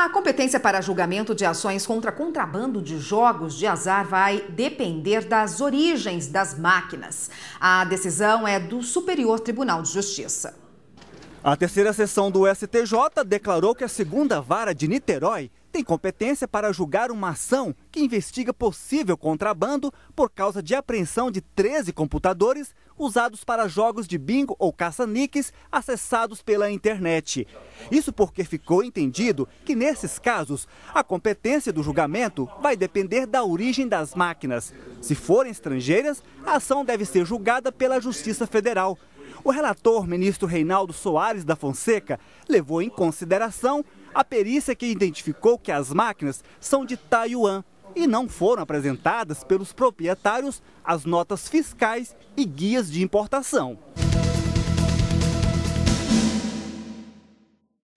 A competência para julgamento de ações contra contrabando de jogos de azar vai depender das origens das máquinas. A decisão é do Superior Tribunal de Justiça. A terceira sessão do STJ declarou que a segunda vara de Niterói tem competência para julgar uma ação que investiga possível contrabando por causa de apreensão de 13 computadores usados para jogos de bingo ou caça niques acessados pela internet. Isso porque ficou entendido que, nesses casos, a competência do julgamento vai depender da origem das máquinas. Se forem estrangeiras, a ação deve ser julgada pela Justiça Federal. O relator, ministro Reinaldo Soares da Fonseca, levou em consideração a perícia que identificou que as máquinas são de Taiwan e não foram apresentadas pelos proprietários as notas fiscais e guias de importação.